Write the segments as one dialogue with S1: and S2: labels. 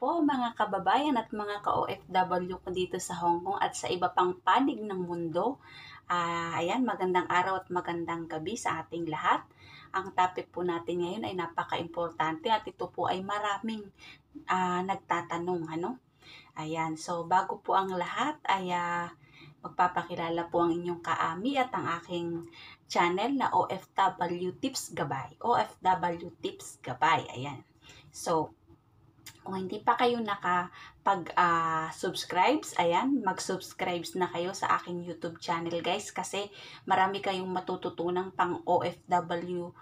S1: po mga kababayan at mga ka-OFW ko dito sa Hong Kong at sa iba pang panig ng mundo. Uh, ayan, magandang araw at magandang gabi sa ating lahat. Ang topic po natin ngayon ay napaka-importante at ito po ay maraming uh, nagtatanong. Ano? Ayan, so bago po ang lahat ay uh, magpapakilala po ang inyong kaami at ang aking channel na OFW Tips Gabay. OFW Tips Gabay, ayan. So, kung hindi pa kayo nakapag-subscribes, ah, uh, ayan, mag-subscribes na kayo sa aking YouTube channel guys kasi marami kayong matututunang pang OFW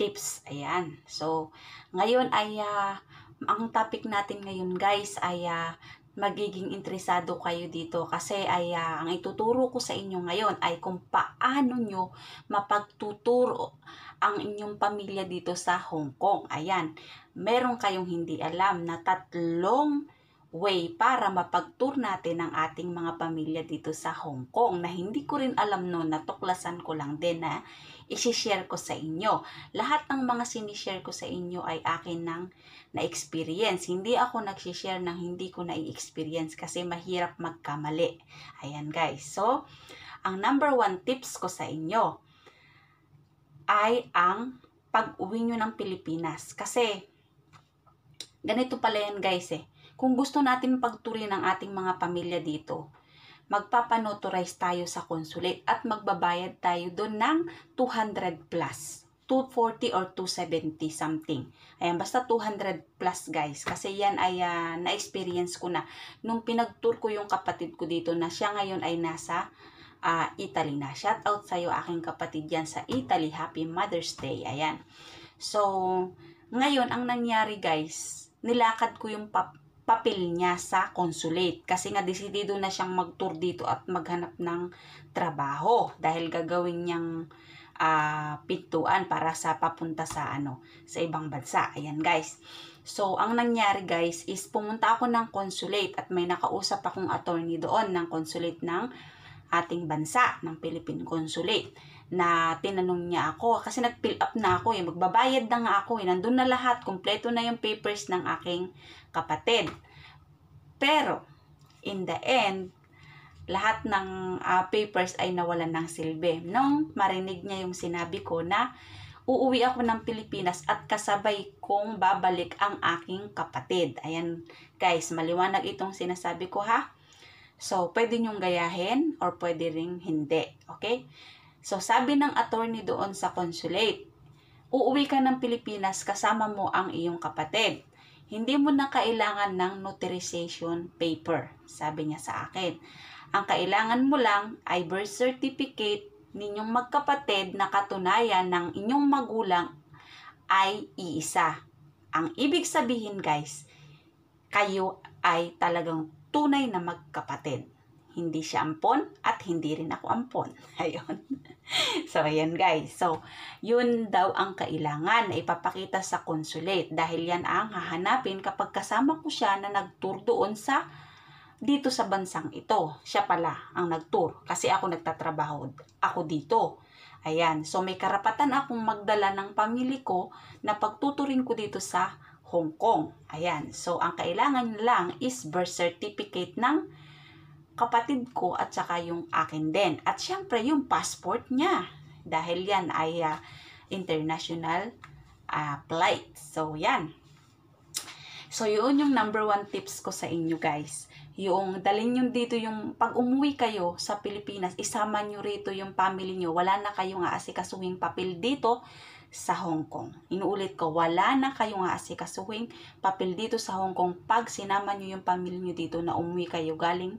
S1: tips. Ayan. So, ngayon ay uh, ang topic natin ngayon guys ay uh, magiging interesado kayo dito kasi ay uh, ang ituturo ko sa inyo ngayon ay kung paano nyo mapagtuturo ang inyong pamilya dito sa Hong Kong. Ayan, meron kayong hindi alam na tatlong way para mapag-tour natin ang ating mga pamilya dito sa Hong Kong na hindi ko rin alam noon, natuklasan ko lang din na isishare ko sa inyo. Lahat ng mga sinishare ko sa inyo ay akin ng na-experience. Hindi ako nagsishare ng hindi ko na-experience kasi mahirap magkamali. Ayan guys. So, ang number one tips ko sa inyo, ay ang pag-uwi nyo ng Pilipinas. Kasi, ganito pala yan guys eh. Kung gusto natin pagturi ng ating mga pamilya dito, magpapanotorize tayo sa consulate at magbabayad tayo doon ng 200 plus. 240 or 270 something. Ayan, basta 200 plus guys. Kasi yan ay uh, na-experience ko na. Nung pinag-tour ko yung kapatid ko dito na siya ngayon ay nasa uh, Italy na. Shout out sa iyo aking kapatid yan sa Italy. Happy Mother's Day. Ayan. So, ngayon ang nangyari guys, nilakad ko yung pap papel niya sa consulate kasi nga desidido na siyang mag-tour dito at maghanap ng trabaho dahil gagawin niyang uh, pintuan para sa papunta sa ano sa ibang bansa. Ayan guys. So, ang nangyari guys is pumunta ako ng consulate at may nakausap akong attorney doon ng consulate ng ating bansa ng Philippine Consulate na tinanong niya ako kasi nag-fill up na ako eh, magbabayad na nga ako eh, nandun na lahat, kumpleto na yung papers ng aking kapatid. Pero, in the end, lahat ng uh, papers ay nawalan ng silbi. Nung marinig niya yung sinabi ko na uuwi ako ng Pilipinas at kasabay kong babalik ang aking kapatid. Ayan guys, maliwanag itong sinasabi ko ha. So, pwede nyong gayahin or pwede ring hindi. Okay? So, sabi ng attorney doon sa consulate, uuwi ka ng Pilipinas kasama mo ang iyong kapatid. Hindi mo na kailangan ng notarization paper, sabi niya sa akin. Ang kailangan mo lang ay birth certificate ninyong magkapatid na katunayan ng inyong magulang ay iisa. Ang ibig sabihin guys, kayo ay talagang tunay na magkapatid. Hindi siya ampon at hindi rin ako ampon. Ayun. so, ayan guys. So, yun daw ang kailangan na ipapakita sa consulate dahil yan ang hahanapin kapag kasama ko siya na nag-tour doon sa dito sa bansang ito. Siya pala ang nag-tour kasi ako nagtatrabaho ako dito. Ayan. So, may karapatan akong magdala ng pamili ko na pagtuturin ko dito sa Hong Kong. Ayan. So, ang kailangan lang is birth certificate ng kapatid ko at saka yung akin din. At syempre, yung passport niya. Dahil yan ay uh, international uh, flight. So, yan. So, yun yung number one tips ko sa inyo, guys. Yung dalhin nyo dito yung pag umuwi kayo sa Pilipinas, isama nyo rito yung family nyo. Wala na kayong aasikasuhing papel dito sa Hong Kong. Inuulit ko, wala na kayong aasikasuhin papel dito sa Hong Kong pag sinama nyo yung pamilya nyo dito na umuwi kayo galing,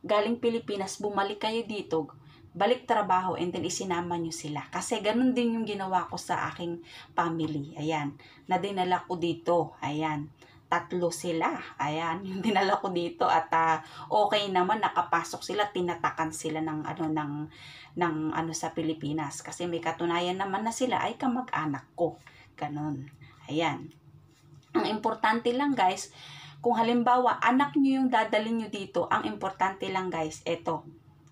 S1: galing Pilipinas, bumalik kayo dito, balik trabaho and then isinama nyo sila. Kasi ganun din yung ginawa ko sa aking family. Ayan, na dinala ko dito. Ayan, tatlo sila. Ayan, yung dinala ko dito at uh, okay naman nakapasok sila, tinatakan sila ng ano ng ng ano sa Pilipinas kasi may katunayan naman na sila ay kamag-anak ko. Ganun. Ayan. Ang importante lang guys, kung halimbawa anak niyo yung dadalhin niyo dito, ang importante lang guys, eto.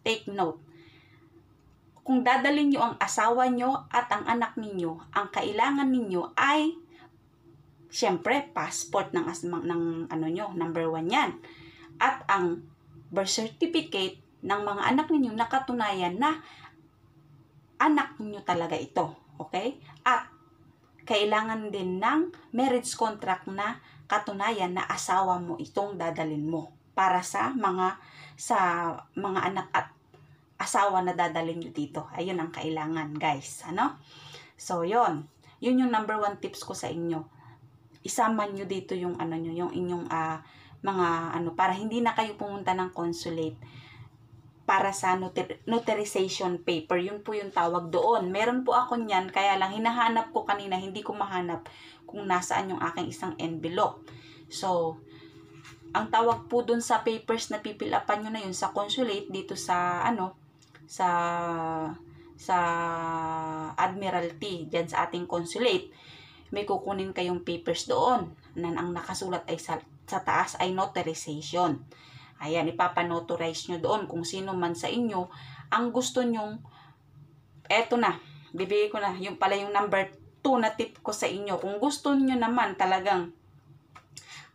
S1: Take note. Kung dadalhin niyo ang asawa niyo at ang anak niyo, ang kailangan niyo ay Siyempre, passport ng, ng ano nyo, number one yan. At ang birth certificate ng mga anak ninyo nakatunayan na anak ninyo talaga ito. Okay? At kailangan din ng marriage contract na katunayan na asawa mo itong dadalin mo para sa mga sa mga anak at asawa na dadalhin nyo dito. Ayun ang kailangan, guys. Ano? So, yon Yun yung number one tips ko sa inyo isama nyo dito yung ano nyo, yung inyong uh, mga ano, para hindi na kayo pumunta ng consulate para sa notar- notarization paper. Yun po yung tawag doon. Meron po ako niyan, kaya lang hinahanap ko kanina, hindi ko mahanap kung nasaan yung aking isang envelope. So, ang tawag po doon sa papers na pipilapan nyo na yun sa consulate dito sa ano, sa sa Admiralty, diyan sa ating consulate may kukunin kayong papers doon na ang nakasulat ay sa, sa taas ay notarization. Ayan, ipapanotorize nyo doon kung sino man sa inyo ang gusto nyong, eto na, bibigay ko na, yung pala yung number 2 na tip ko sa inyo. Kung gusto nyo naman talagang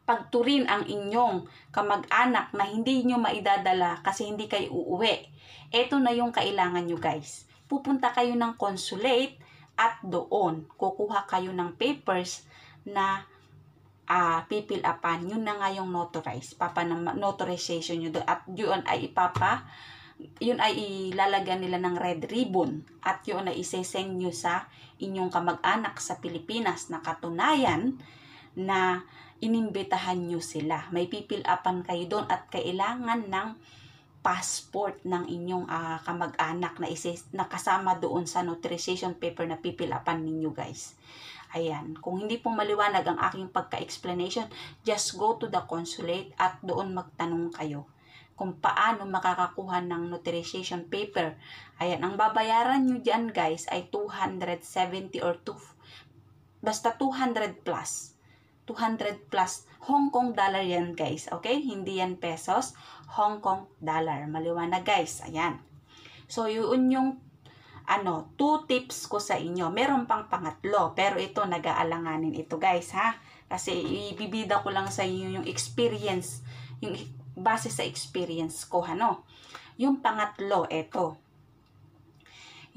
S1: pagturin ang inyong kamag-anak na hindi nyo maidadala kasi hindi kayo uuwi. Ito na yung kailangan nyo guys. Pupunta kayo ng consulate at doon kukuha kayo ng papers na uh, ah, pipill upan. Yun na nga yung notarize. Papa na notarization nyo doon. At yun ay ipapa yun ay ilalagyan nila ng red ribbon at yun ay isesend nyo sa inyong kamag-anak sa Pilipinas na katunayan na inimbitahan nyo sila. May pipil upan kayo doon at kailangan ng passport ng inyong uh, kamag-anak na, isis, nakasama doon sa notarization paper na pipilapan ninyo guys. Ayan, kung hindi po maliwanag ang aking pagka-explanation, just go to the consulate at doon magtanong kayo kung paano makakakuha ng notarization paper. Ayan, ang babayaran nyo dyan guys ay 270 or 2, basta 200 plus. 200 plus Hong Kong dollar yan guys. Okay? Hindi yan pesos. Hong Kong dollar. Maliwanag guys. Ayan. So yun yung ano, two tips ko sa inyo. Meron pang pangatlo, pero ito nag-aalanganin ito guys ha. Kasi ibibida ko lang sa inyo yung experience, yung base sa experience ko ano. Yung pangatlo, ito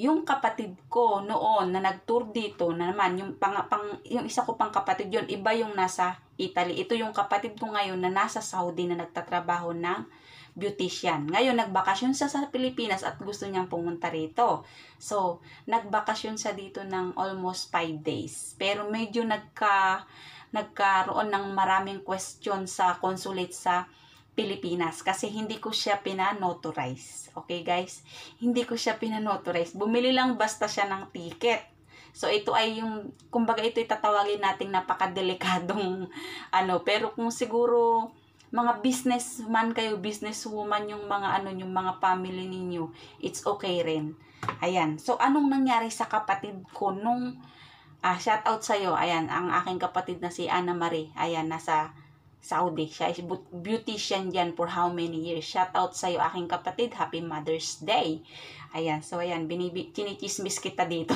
S1: yung kapatid ko noon na nag-tour dito na naman, yung, pang, pang, yung isa ko pang kapatid yon iba yung nasa Italy. Ito yung kapatid ko ngayon na nasa Saudi na nagtatrabaho ng beautician. Ngayon, nagbakasyon siya sa Pilipinas at gusto niyang pumunta rito. So, nagbakasyon siya dito ng almost 5 days. Pero medyo nagka, nagkaroon ng maraming question sa consulate sa Pilipinas kasi hindi ko siya pinanotorize. Okay guys? Hindi ko siya pinanotorize. Bumili lang basta siya ng ticket. So ito ay yung kumbaga ito itatawagin nating napakadelikadong ano pero kung siguro mga businessman kayo, businesswoman yung mga ano yung mga family ninyo, it's okay rin. Ayan. So anong nangyari sa kapatid ko nung ah, shout out sa iyo. Ayan, ang aking kapatid na si Ana Marie. Ayan, nasa Saudi. Siya is beautician dyan for how many years. Shout out sa'yo aking kapatid. Happy Mother's Day. Ayan. So, ayan. Binibi, chinichismis kita dito.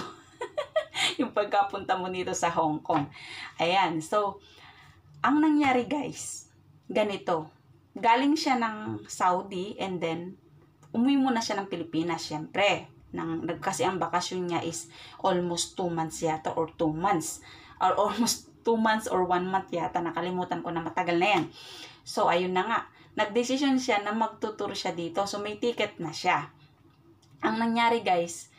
S1: yung pagkapunta mo dito sa Hong Kong. Ayan. So, ang nangyari guys, ganito. Galing siya ng Saudi and then umuwi muna siya ng Pilipinas, syempre. Nang, kasi ang bakasyon niya is almost 2 months yata or 2 months. Or almost 2 months or 1 month yata. Nakalimutan ko na matagal na yan. So, ayun na nga. Nagdesisyon siya na magtutur siya dito. So, may ticket na siya. Ang nangyari guys,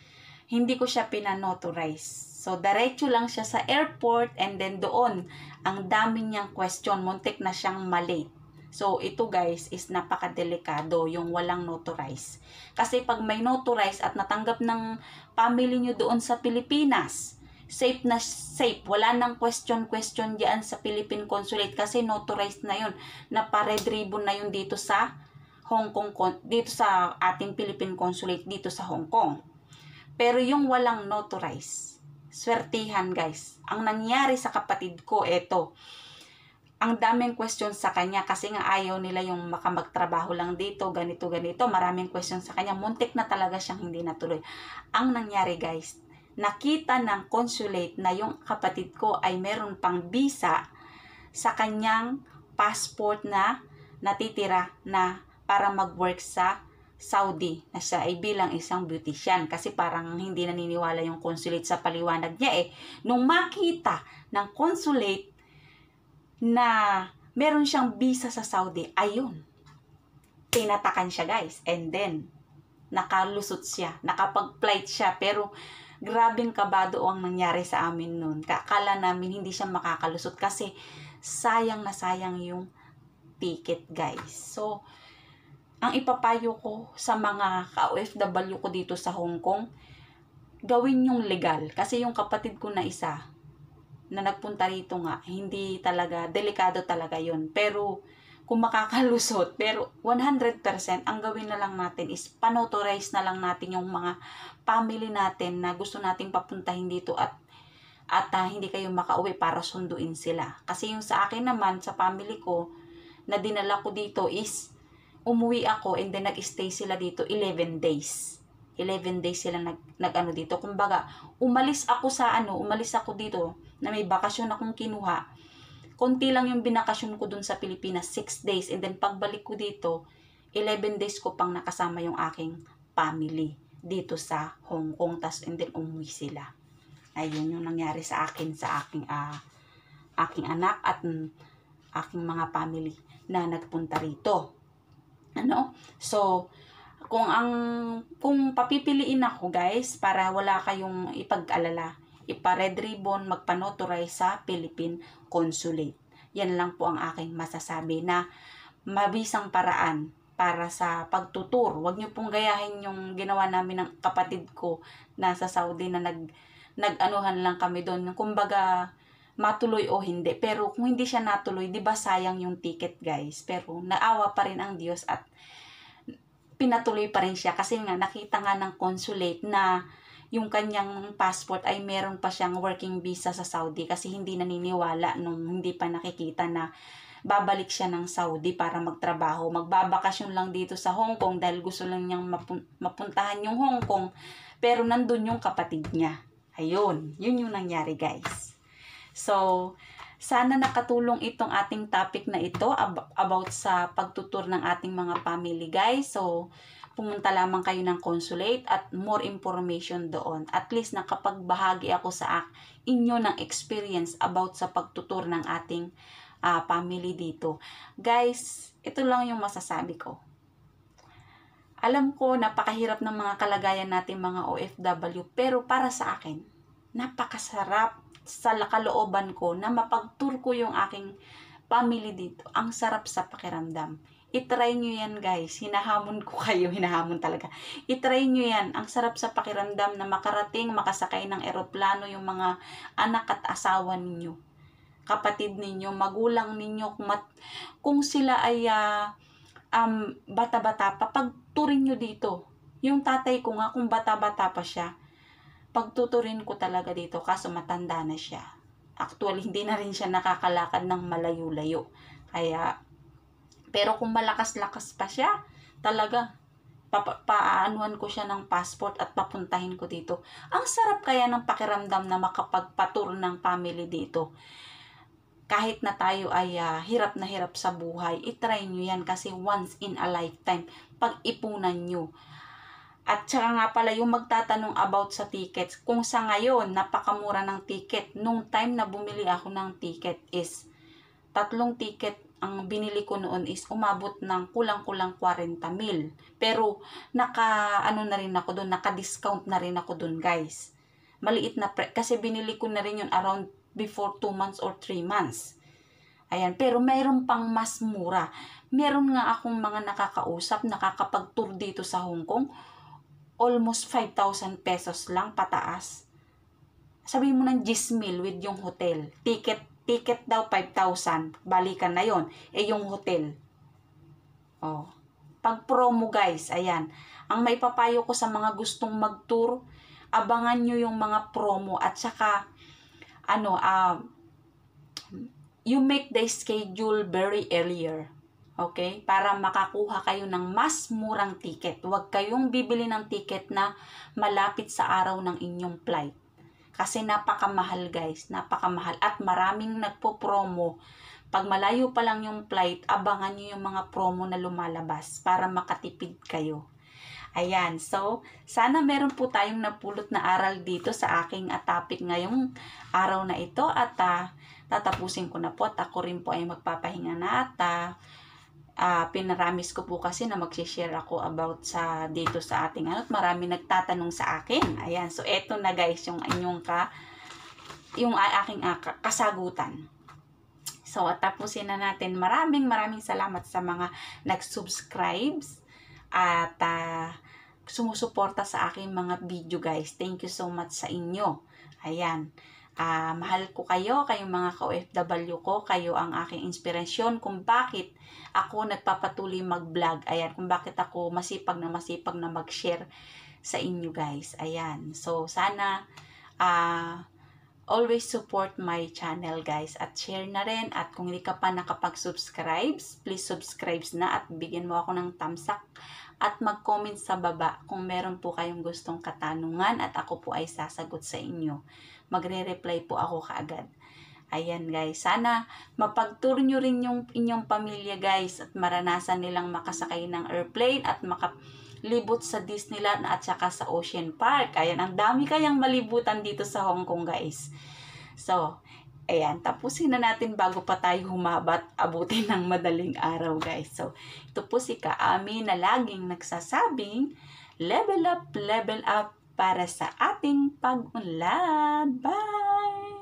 S1: hindi ko siya pinanotorize. So, diretso lang siya sa airport and then doon, ang dami niyang question, muntik na siyang mali. So, ito guys is napakadelikado yung walang notarize. Kasi pag may notarize at natanggap ng family nyo doon sa Pilipinas, safe na safe. Wala nang question-question diyan sa Philippine Consulate kasi notarized na 'yon Na red ribbon na yun dito sa Hong Kong, dito sa ating Philippine Consulate dito sa Hong Kong. Pero yung walang notarized, swertihan guys. Ang nangyari sa kapatid ko, ito. ang daming question sa kanya kasi nga ayaw nila yung makamagtrabaho lang dito, ganito, ganito. Maraming question sa kanya. Muntik na talaga siyang hindi natuloy. Ang nangyari guys, nakita ng consulate na yung kapatid ko ay meron pang visa sa kanyang passport na natitira na para mag-work sa Saudi na siya ay bilang isang beautician kasi parang hindi naniniwala yung consulate sa paliwanag niya eh. Nung makita ng consulate na meron siyang visa sa Saudi, ayun, tinatakan siya guys. And then, nakalusot siya, nakapag-flight siya pero grabing kabado ang nangyari sa amin noon. Kakala namin hindi siya makakalusot kasi sayang na sayang yung ticket guys. So, ang ipapayo ko sa mga ka-OFW ko dito sa Hong Kong, gawin yung legal. Kasi yung kapatid ko na isa, na nagpunta rito nga, hindi talaga, delikado talaga yon Pero, kung makakalusot. Pero 100% ang gawin na lang natin is panotorize na lang natin yung mga family natin na gusto nating papuntahin dito at at uh, hindi kayo makauwi para sunduin sila. Kasi yung sa akin naman, sa family ko, na dinala ko dito is umuwi ako and then nag-stay sila dito 11 days. 11 days sila nag, nag dito. Kumbaga, umalis ako sa ano, umalis ako dito na may bakasyon akong kinuha konti lang yung binakasyon ko dun sa Pilipinas, 6 days. And then pagbalik ko dito, 11 days ko pang nakasama yung aking family dito sa Hong Kong. Tapos and then umuwi sila. Ayun yung nangyari sa akin, sa aking, uh, aking anak at mm, aking mga family na nagpunta rito. Ano? So, kung ang kung papipiliin ako guys para wala kayong ipag-alala ipa-red ribbon, magpa-notarize sa Philippine Consulate. Yan lang po ang aking masasabi na mabisang paraan para sa pagtutur. Huwag niyo pong gayahin yung ginawa namin ng kapatid ko na sa Saudi na nag nag-anuhan lang kami doon. Kumbaga, matuloy o hindi. Pero kung hindi siya natuloy, di ba sayang yung ticket guys? Pero naawa pa rin ang Diyos at pinatuloy pa rin siya kasi nga nakita nga ng consulate na yung kanyang passport ay meron pa siyang working visa sa Saudi kasi hindi naniniwala nung hindi pa nakikita na babalik siya ng Saudi para magtrabaho. Magbabakasyon lang dito sa Hong Kong dahil gusto lang niyang mapun- mapuntahan yung Hong Kong. Pero nandun yung kapatid niya. Ayun, yun yung nangyari guys. So, sana nakatulong itong ating topic na ito about sa pagtutur ng ating mga family guys. So, pumunta lamang kayo ng consulate at more information doon. At least nakapagbahagi ako sa inyo ng experience about sa pagtutur ng ating uh, family dito. Guys, ito lang yung masasabi ko. Alam ko, napakahirap ng mga kalagayan natin mga OFW, pero para sa akin, napakasarap sa kalooban ko na mapagtur ko yung aking family dito. Ang sarap sa pakiramdam. I-try nyo yan guys. Hinahamon ko kayo. Hinahamon talaga. I-try nyo yan. Ang sarap sa pakiramdam na makarating, makasakay ng eroplano yung mga anak at asawa ninyo. Kapatid ninyo, magulang ninyo. Kung, mat, kung sila ay uh, um, bata-bata pa, pagturing nyo dito. Yung tatay ko nga, kung bata-bata pa siya, pagtuturin ko talaga dito kaso matanda na siya. Actually, hindi na rin siya nakakalakad ng malayo-layo. Kaya, pero kung malakas-lakas pa siya, talaga, pa- paaanuan ko siya ng passport at papuntahin ko dito. Ang sarap kaya ng pakiramdam na makapagpatur ng family dito. Kahit na tayo ay uh, hirap na hirap sa buhay, itry nyo yan kasi once in a lifetime, pag-ipunan nyo. At saka nga pala yung magtatanong about sa tickets. Kung sa ngayon, napakamura ng ticket. Nung time na bumili ako ng ticket is, tatlong ticket ang binili ko noon is umabot ng kulang-kulang 40 mil. Pero naka ano na rin ako doon, naka-discount na rin ako doon guys. Maliit na pre- kasi binili ko na rin yun around before 2 months or 3 months. Ayan, pero mayroon pang mas mura. Meron nga akong mga nakakausap, nakakapag-tour dito sa Hong Kong almost 5,000 pesos lang pataas. Sabi mo ng 10 mil with yung hotel. Ticket, ticket daw 5,000. Balikan na yon Eh yung hotel. Oh. Pag promo guys, ayan. Ang may papayo ko sa mga gustong mag-tour, abangan nyo yung mga promo at saka ano, uh, you make the schedule very earlier Okay? Para makakuha kayo ng mas murang ticket. Huwag kayong bibili ng ticket na malapit sa araw ng inyong flight. Kasi napakamahal guys, napakamahal. At maraming nagpo-promo. Pag malayo pa lang yung flight, abangan nyo yung mga promo na lumalabas para makatipid kayo. Ayan, so sana meron po tayong napulot na aral dito sa aking uh, topic ngayong araw na ito at uh, tatapusin ko na po at ako rin po ay magpapahinga na at uh, uh, pinaramis ko po kasi na mag-share ako about sa dito sa ating ano at marami nagtatanong sa akin. Ayan, so eto na guys yung inyong ka yung aking uh, kasagutan. So, at tapusin na natin. Maraming maraming salamat sa mga nag-subscribes at uh, sumusuporta sa aking mga video guys. Thank you so much sa inyo. Ayan. Uh, mahal ko kayo, kayong mga ka-OFW ko, kayo ang aking inspirasyon kung bakit ako nagpapatuloy mag-vlog. Ayan, kung bakit ako masipag na masipag na mag-share sa inyo guys. Ayan, so sana uh, always support my channel guys at share na rin. At kung hindi ka pa nakapag-subscribes, please subscribes na at bigyan mo ako ng thumbs up at mag-comment sa baba kung meron po kayong gustong katanungan at ako po ay sasagot sa inyo magre-reply po ako kaagad. Ayan guys, sana mapagtur nyo rin yung inyong pamilya guys at maranasan nilang makasakay ng airplane at makalibot sa Disneyland at saka sa Ocean Park. Ayan, ang dami kayang malibutan dito sa Hong Kong guys. So, ayan, tapusin na natin bago pa tayo humabat abutin ng madaling araw guys. So, ito po si Kaami na laging nagsasabing, level up, level up, para sa ating pag-unlad. Bye!